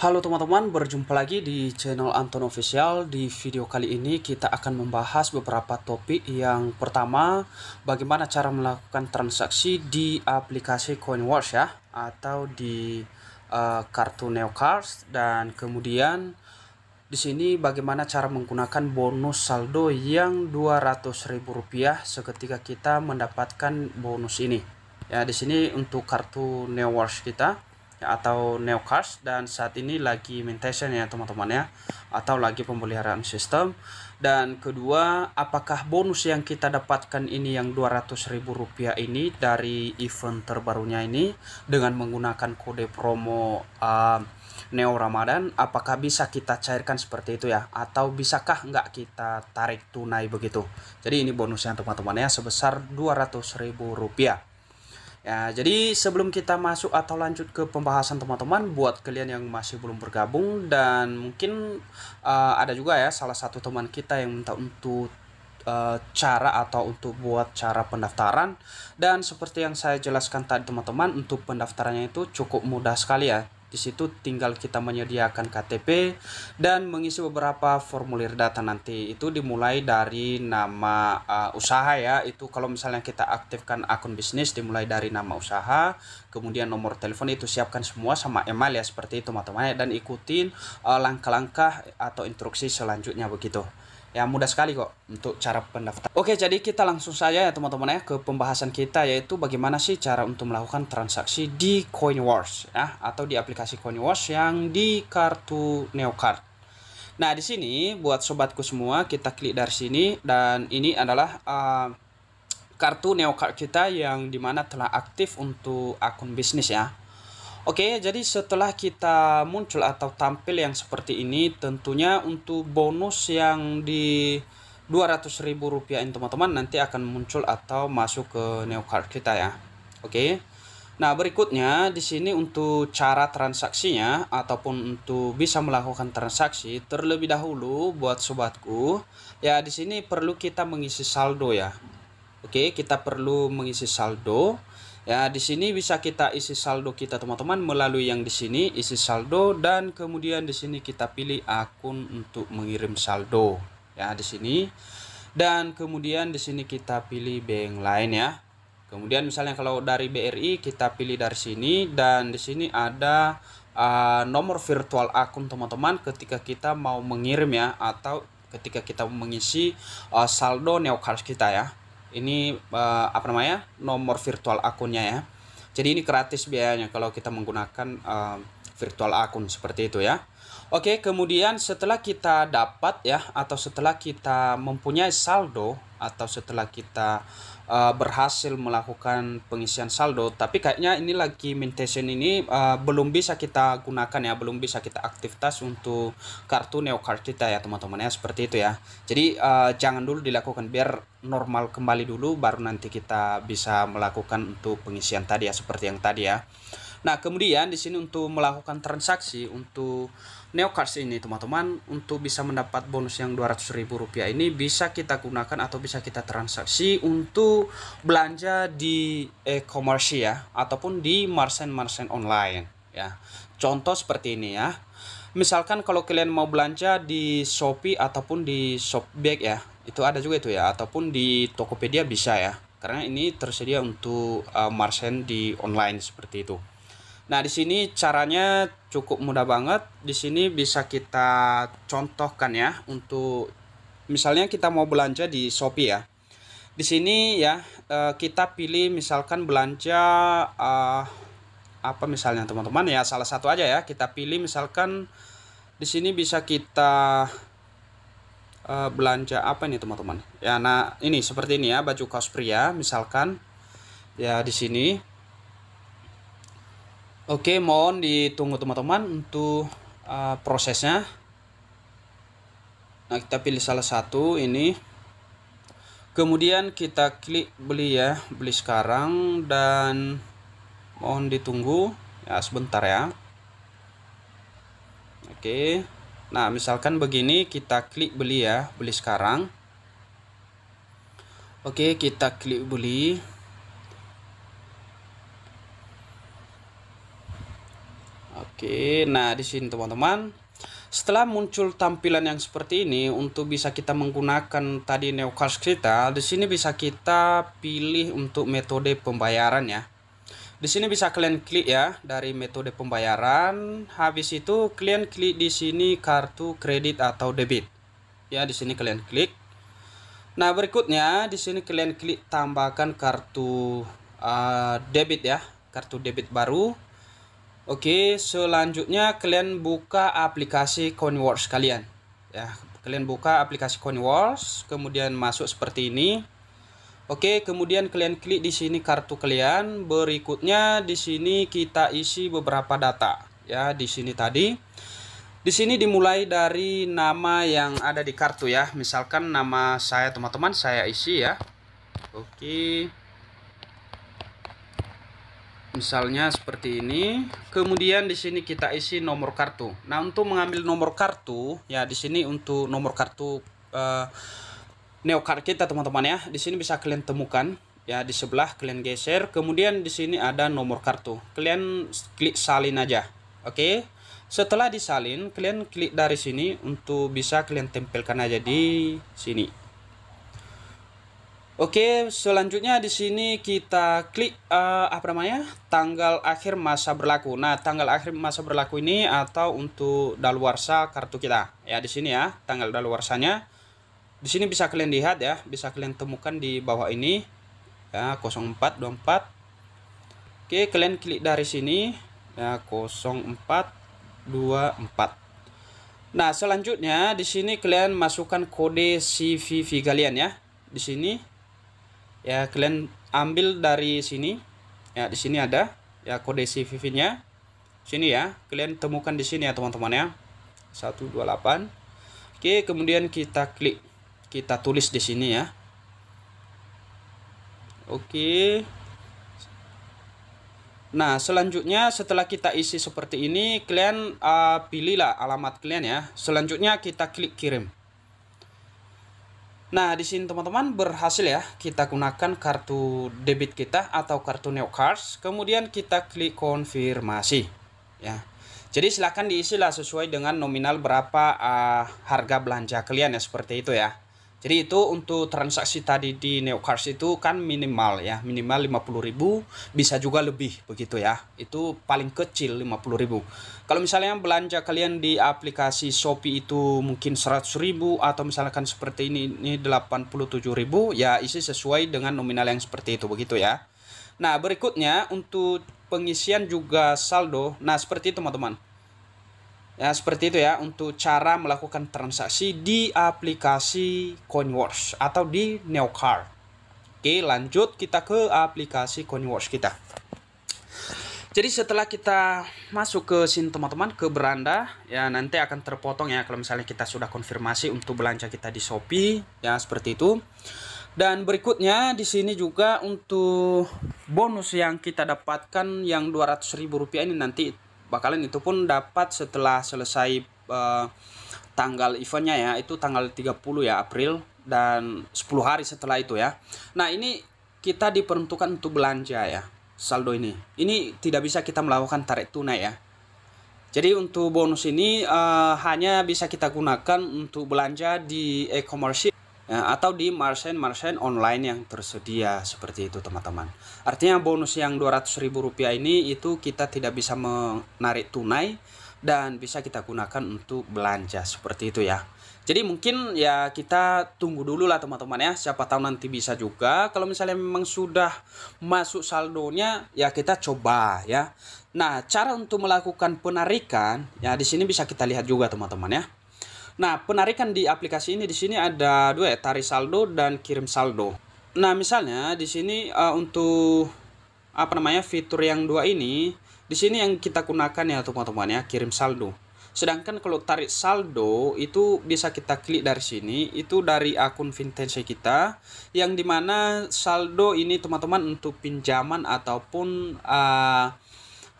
Halo teman-teman, berjumpa lagi di channel Anton Official. Di video kali ini kita akan membahas beberapa topik. Yang pertama, bagaimana cara melakukan transaksi di aplikasi CoinWatch ya, atau di uh, kartu Neocards. Dan kemudian di sini bagaimana cara menggunakan bonus saldo yang Rp200.000 seketika kita mendapatkan bonus ini. Ya, di sini untuk kartu Neocards kita atau neocars dan saat ini lagi maintenance ya teman-teman ya atau lagi pemeliharaan sistem dan kedua apakah bonus yang kita dapatkan ini yang ribu rupiah ini dari event terbarunya ini dengan menggunakan kode promo uh, Neo Ramadan apakah bisa kita cairkan seperti itu ya atau bisakah nggak kita tarik tunai begitu jadi ini bonusnya teman-teman ya sebesar ribu rupiah Ya, jadi sebelum kita masuk atau lanjut ke pembahasan teman-teman, buat kalian yang masih belum bergabung dan mungkin uh, ada juga ya salah satu teman kita yang minta untuk eh, cara atau untuk buat cara pendaftaran dan seperti yang saya jelaskan tadi teman-teman untuk pendaftarannya itu cukup mudah sekali ya di situ tinggal kita menyediakan KTP dan mengisi beberapa formulir data nanti. Itu dimulai dari nama uh, usaha ya. Itu kalau misalnya kita aktifkan akun bisnis dimulai dari nama usaha, kemudian nomor telepon itu siapkan semua sama email ya seperti itu teman-teman dan ikutin uh, langkah-langkah uh, langkah -langkah atau instruksi selanjutnya begitu ya mudah sekali kok untuk cara pendaftaran. Oke, jadi kita langsung saja ya teman-teman ya ke pembahasan kita yaitu bagaimana sih cara untuk melakukan transaksi di CoinWars ya atau di aplikasi CoinWars yang di kartu Neocard. Nah, di sini buat sobatku semua kita klik dari sini dan ini adalah uh, kartu Neocard kita yang dimana telah aktif untuk akun bisnis ya. Oke, jadi setelah kita muncul atau tampil yang seperti ini, tentunya untuk bonus yang di Rp200.000 ini teman-teman nanti akan muncul atau masuk ke Neocard kita ya. Oke. Nah, berikutnya di sini untuk cara transaksinya ataupun untuk bisa melakukan transaksi terlebih dahulu buat sobatku, ya di sini perlu kita mengisi saldo ya. Oke, kita perlu mengisi saldo. Ya, di sini bisa kita isi saldo kita teman-teman melalui yang di sini isi saldo dan kemudian di sini kita pilih akun untuk mengirim saldo. Ya, di sini dan kemudian di sini kita pilih bank lain ya. Kemudian misalnya kalau dari BRI kita pilih dari sini dan di sini ada uh, nomor virtual akun teman-teman ketika kita mau mengirim ya atau ketika kita mengisi uh, saldo neocards kita ya ini uh, apa namanya nomor virtual akunnya ya jadi ini gratis biayanya kalau kita menggunakan uh, virtual akun seperti itu ya oke kemudian setelah kita dapat ya atau setelah kita mempunyai saldo atau setelah kita uh, berhasil melakukan pengisian saldo tapi kayaknya ini lagi mintation ini uh, belum bisa kita gunakan ya belum bisa kita aktivitas untuk kartu neocard kita ya teman-teman ya seperti itu ya jadi uh, jangan dulu dilakukan biar normal kembali dulu baru nanti kita bisa melakukan untuk pengisian tadi ya seperti yang tadi ya nah kemudian di sini untuk melakukan transaksi untuk Neocards ini teman-teman untuk bisa mendapat bonus yang 200 ribu rupiah ini bisa kita gunakan atau bisa kita transaksi untuk belanja di e-commerce ya ataupun di marsen-marsen online ya. Contoh seperti ini ya. Misalkan kalau kalian mau belanja di Shopee ataupun di Shopback ya, itu ada juga itu ya ataupun di Tokopedia bisa ya. Karena ini tersedia untuk uh, marsen di online seperti itu. Nah, di sini caranya cukup mudah banget. Di sini bisa kita contohkan ya untuk misalnya kita mau belanja di Shopee ya. Di sini ya eh, kita pilih misalkan belanja uh, apa misalnya teman-teman ya salah satu aja ya kita pilih misalkan di sini bisa kita uh, belanja apa ini teman-teman ya nah ini seperti ini ya baju kaos pria ya, misalkan ya di sini Oke, mohon ditunggu teman-teman untuk uh, prosesnya. Nah, kita pilih salah satu ini. Kemudian kita klik beli ya, beli sekarang dan mohon ditunggu ya sebentar ya. Oke. Nah, misalkan begini kita klik beli ya, beli sekarang. Oke, kita klik beli. Oke, nah di sini teman-teman, setelah muncul tampilan yang seperti ini untuk bisa kita menggunakan tadi neokars kita, di sini bisa kita pilih untuk metode pembayaran ya. Di sini bisa kalian klik ya dari metode pembayaran. Habis itu kalian klik di sini kartu kredit atau debit. Ya, di sini kalian klik. Nah, berikutnya di sini kalian klik tambahkan kartu uh, debit ya, kartu debit baru. Oke, selanjutnya kalian buka aplikasi CoinWatch kalian. Ya, kalian buka aplikasi CoinWatch, kemudian masuk seperti ini. Oke, kemudian kalian klik di sini kartu kalian. Berikutnya di sini kita isi beberapa data. Ya, di sini tadi. Di sini dimulai dari nama yang ada di kartu ya. Misalkan nama saya teman-teman saya isi ya. Oke misalnya seperti ini kemudian di sini kita isi nomor kartu nah untuk mengambil nomor kartu ya di sini untuk nomor kartu uh, eh, neocard kita teman-teman ya di sini bisa kalian temukan ya di sebelah kalian geser kemudian di sini ada nomor kartu kalian klik salin aja oke okay? setelah disalin kalian klik dari sini untuk bisa kalian tempelkan aja di sini Oke, selanjutnya di sini kita klik uh, apa namanya? tanggal akhir masa berlaku. Nah, tanggal akhir masa berlaku ini atau untuk daluarsa kartu kita. Ya, di sini ya, tanggal daluarsanya. Di sini bisa kalian lihat ya, bisa kalian temukan di bawah ini. Ya, 0424. Oke, kalian klik dari sini ya 0424. Nah, selanjutnya di sini kalian masukkan kode CVV kalian ya. Di sini ya kalian ambil dari sini ya di sini ada ya kode CVV nya sini ya kalian temukan di sini ya teman-teman ya 128 oke kemudian kita klik kita tulis di sini ya oke Nah, selanjutnya setelah kita isi seperti ini, kalian uh, pilihlah alamat kalian ya. Selanjutnya kita klik kirim. Nah, di sini teman-teman berhasil ya kita gunakan kartu debit kita atau kartu Neocards. Kemudian kita klik konfirmasi ya. Jadi silahkan diisilah sesuai dengan nominal berapa uh, harga belanja kalian ya seperti itu ya. Jadi itu untuk transaksi tadi di Neocars itu kan minimal ya, minimal 50.000 bisa juga lebih begitu ya. Itu paling kecil 50.000. Kalau misalnya belanja kalian di aplikasi Shopee itu mungkin 100.000 atau misalkan seperti ini ini 87.000 ya isi sesuai dengan nominal yang seperti itu begitu ya. Nah, berikutnya untuk pengisian juga saldo. Nah, seperti itu teman-teman Ya, seperti itu ya untuk cara melakukan transaksi di aplikasi CoinWatch atau di Neocar. Oke, lanjut kita ke aplikasi CoinWatch kita. Jadi setelah kita masuk ke sini teman-teman ke beranda ya nanti akan terpotong ya kalau misalnya kita sudah konfirmasi untuk belanja kita di Shopee ya seperti itu. Dan berikutnya di sini juga untuk bonus yang kita dapatkan yang 200.000 rupiah ini nanti bakalan itu pun dapat setelah selesai uh, tanggal eventnya ya itu tanggal 30 ya April dan 10 hari setelah itu ya nah ini kita diperuntukkan untuk belanja ya saldo ini ini tidak bisa kita melakukan tarik tunai ya jadi untuk bonus ini uh, hanya bisa kita gunakan untuk belanja di e-commerce Eh, atau di marsen-marsen online yang tersedia seperti itu teman-teman. Artinya bonus yang 200 ribu rupiah ini itu kita tidak bisa menarik tunai dan bisa kita gunakan untuk belanja seperti itu ya. Jadi mungkin ya kita tunggu dulu lah teman-teman ya. Siapa tahu nanti bisa juga. Kalau misalnya memang sudah masuk saldonya ya kita coba ya. Nah, cara untuk melakukan penarikan ya di sini bisa kita lihat juga teman-teman ya. Nah, penarikan di aplikasi ini di sini ada dua ya, tarik saldo dan kirim saldo. Nah, misalnya di sini uh, untuk apa namanya fitur yang dua ini, di sini yang kita gunakan ya teman-teman ya, kirim saldo. Sedangkan kalau tarik saldo itu bisa kita klik dari sini, itu dari akun Vintage kita yang dimana saldo ini teman-teman untuk pinjaman ataupun uh,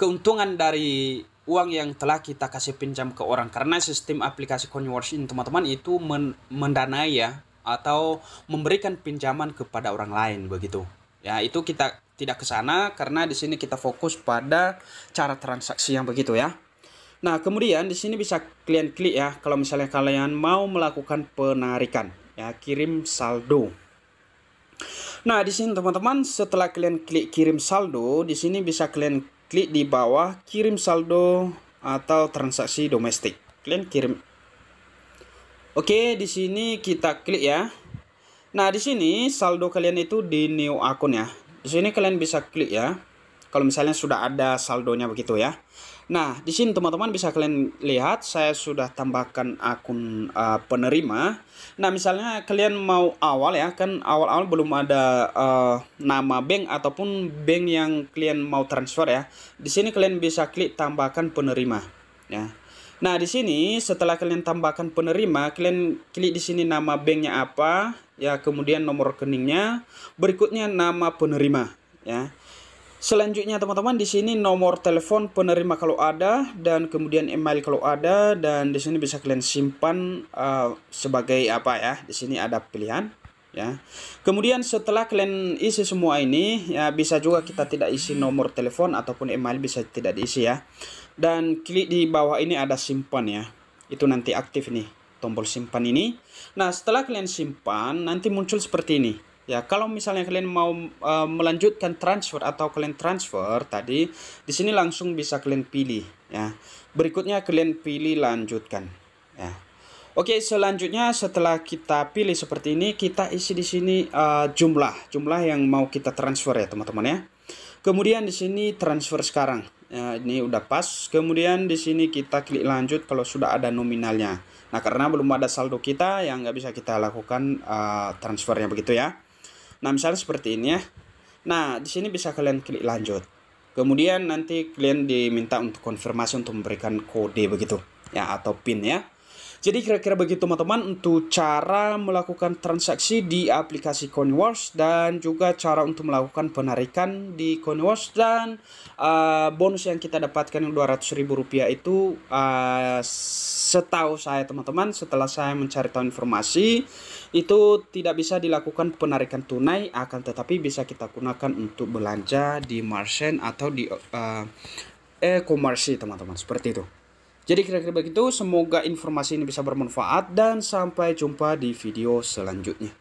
keuntungan dari uang yang telah kita kasih pinjam ke orang karena sistem aplikasi conversion teman-teman itu men mendanai ya atau memberikan pinjaman kepada orang lain begitu ya itu kita tidak ke sana karena di sini kita fokus pada cara transaksi yang begitu ya nah kemudian di sini bisa kalian klik ya kalau misalnya kalian mau melakukan penarikan ya kirim saldo nah di sini teman-teman setelah kalian klik kirim saldo di sini bisa kalian Klik di bawah kirim saldo atau transaksi domestik. Kalian kirim. Oke, di sini kita klik ya. Nah, di sini saldo kalian itu di new akun ya. Di sini kalian bisa klik ya. Kalau misalnya sudah ada saldonya begitu ya. Nah, di sini teman-teman bisa kalian lihat saya sudah tambahkan akun uh, penerima. Nah, misalnya kalian mau awal ya, kan awal-awal belum ada uh, nama bank ataupun bank yang kalian mau transfer ya. Di sini kalian bisa klik tambahkan penerima ya. Nah, di sini setelah kalian tambahkan penerima, kalian klik di sini nama banknya apa, ya kemudian nomor rekeningnya, berikutnya nama penerima ya. Selanjutnya teman-teman di sini nomor telepon penerima kalau ada dan kemudian email kalau ada dan di sini bisa kalian simpan uh, sebagai apa ya di sini ada pilihan ya. Kemudian setelah kalian isi semua ini ya bisa juga kita tidak isi nomor telepon ataupun email bisa tidak diisi ya. Dan klik di bawah ini ada simpan ya. Itu nanti aktif nih tombol simpan ini. Nah, setelah kalian simpan nanti muncul seperti ini. Ya, kalau misalnya kalian mau uh, melanjutkan transfer atau kalian transfer tadi, di sini langsung bisa kalian pilih ya. Berikutnya kalian pilih lanjutkan ya. Oke, selanjutnya setelah kita pilih seperti ini, kita isi di sini uh, jumlah, jumlah yang mau kita transfer ya, teman-teman ya. Kemudian di sini transfer sekarang. Ya, ini udah pas. Kemudian di sini kita klik lanjut kalau sudah ada nominalnya. Nah, karena belum ada saldo kita yang nggak bisa kita lakukan uh, transfernya begitu ya. Nah, misalnya seperti ini ya. Nah, di sini bisa kalian klik lanjut. Kemudian nanti kalian diminta untuk konfirmasi untuk memberikan kode begitu ya atau PIN ya. Jadi kira-kira begitu teman-teman untuk cara melakukan transaksi di aplikasi CoinWars dan juga cara untuk melakukan penarikan di CoinWars dan uh, bonus yang kita dapatkan yang ratus ribu rupiah itu uh, setahu saya teman-teman setelah saya mencari tahu informasi itu tidak bisa dilakukan penarikan tunai akan tetapi bisa kita gunakan untuk belanja di Marsen atau di uh, e-commerce teman-teman seperti itu. Jadi kira-kira begitu, semoga informasi ini bisa bermanfaat dan sampai jumpa di video selanjutnya.